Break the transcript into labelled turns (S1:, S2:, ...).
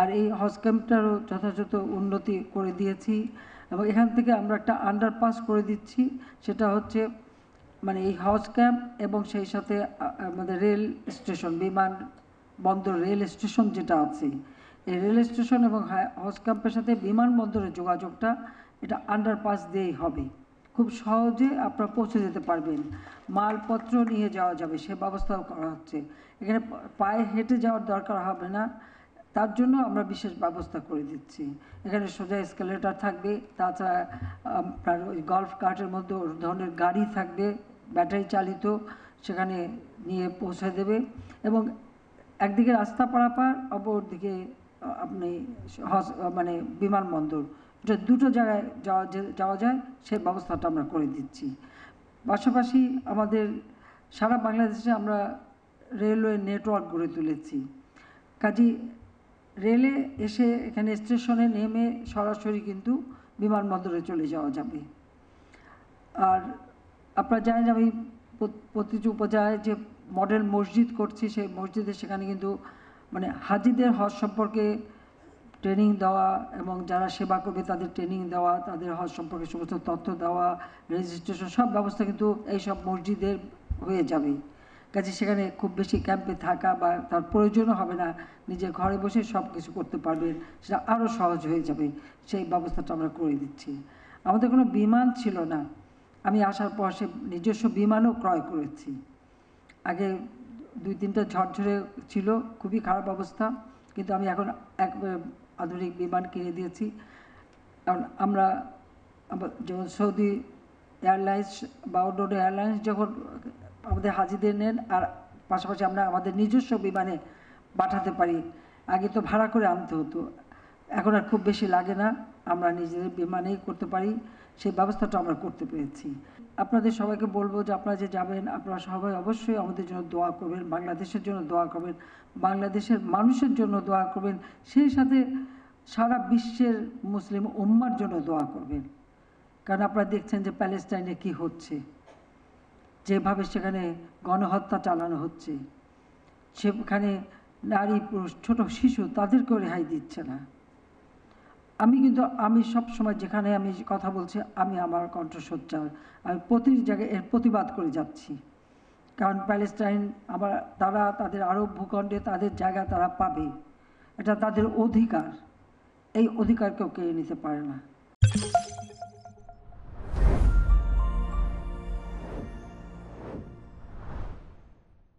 S1: আর এই হজ ক্যাম্পটারও যথাযথ উন্নতি করে দিয়েছি এবং এখান থেকে আমরা একটা আন্ডারপাস করে দিচ্ছি সেটা হচ্ছে মানে এই হজ ক্যাম্প এবং সেই সাথে আমাদের রেল স্টেশন বিমান বন্দর রেল স্টেশন যেটা আছে এই রেল স্টেশন এবং হজ ক্যাম্পের সাথে বিমানবন্দরের যোগাযোগটা এটা আন্ডারপাস দিয়েই হবে খুব সহজে আপনারা পৌঁছে যেতে পারবেন মালপত্র নিয়ে যাওয়া যাবে সে ব্যবস্থাও করা হচ্ছে এখানে পায়ে হেঁটে যাওয়ার দরকার হবে না তার জন্য আমরা বিশেষ ব্যবস্থা করে দিচ্ছি এখানে সোজা স্কেলেটার থাকবে তাছাড়া ওই গল্ফ কার্টের মধ্যে ওর ধরনের গাড়ি থাকবে ব্যাটারি চালিত সেখানে নিয়ে পৌঁছে দেবে এবং একদিকে রাস্তা পারাপার অপরদিকে আপনি হস মানে বিমানবন্দর এটা দুটো জায়গায় যাওয়া যাওয়া যায় সেই ব্যবস্থাটা আমরা করে দিচ্ছি পাশাপাশি আমাদের সারা বাংলাদেশে আমরা রেলওয়ে নেটওয়ার্ক গড়ে তুলেছি কাজী রেলে এসে এখানে স্টেশনে নেমে সরাসরি কিন্তু বিমানবন্দরে চলে যাওয়া যাবে আর আপনারা জানেন আমি প্রতিটি উপজায় যে মডেল মসজিদ করছি সেই মসজিদে সেখানে কিন্তু মানে হাজিদের হজ সম্পর্কে ট্রেনিং দেওয়া এবং যারা সেবা করবে তাদের ট্রেনিং দেওয়া তাদের হজ সম্পর্কে সমস্ত তথ্য দেওয়া রেজিস্ট্রেশন সব ব্যবস্থা কিন্তু এইসব মসজিদের হয়ে যাবে কাজে সেখানে খুব বেশি ক্যাম্পে থাকা বা তার প্রয়োজনও হবে না নিজে ঘরে বসে সব কিছু করতে পারবেন সেটা আরও সহজ হয়ে যাবে সেই ব্যবস্থাটা আমরা করে দিচ্ছি আমাদের কোনো বিমান ছিল না আমি আসার পর সে নিজস্ব বিমানও ক্রয় করেছি আগে দুই তিনটা ঝরঝরে ছিল খুবই খারাপ অবস্থা কিন্তু আমি এখন এক আধুনিক বিমান কিনে দিয়েছি কারণ আমরা যেমন সৌদি এয়ারলাইন্স বা অন্য এয়ারলাইন্স যখন আমাদের হাজিদের নেন আর পাশাপাশি আমরা আমাদের নিজস্ব বিমানে পাঠাতে পারি আগে তো ভাড়া করে আনতে হতো এখন আর খুব বেশি লাগে না আমরা নিজেদের বিমানেই করতে পারি সেই ব্যবস্থাটা আমরা করতে পেরেছি আপনাদের সবাইকে বলবো যে আপনারা যে যাবেন আপনারা সবাই অবশ্যই আমাদের জন্য দোয়া করবেন বাংলাদেশের জন্য দোয়া করবেন বাংলাদেশের মানুষের জন্য দোয়া করবেন সেই সাথে সারা বিশ্বের মুসলিম উম্মার জন্য দোয়া করবেন কারণ আপনারা দেখছেন যে প্যালেস্টাইনে কি হচ্ছে যেভাবে সেখানে গণহত্যা চালানো হচ্ছে সেখানে নারী পুরুষ ছোট শিশু তাদেরকেও রেহাই দিচ্ছে না আমি কিন্তু আমি সব সময় যেখানে আমি কথা বলছি আমি আমার কণ্ঠসজ্জার আমি প্রতি জায়গায় এর প্রতিবাদ করে যাচ্ছি কারণ প্যালেস্টাইন আবার তারা তাদের আরব ভূখণ্ডে তাদের জায়গা তারা পাবে এটা তাদের অধিকার এই অধিকার কেউ কেড়ে নিতে পারে না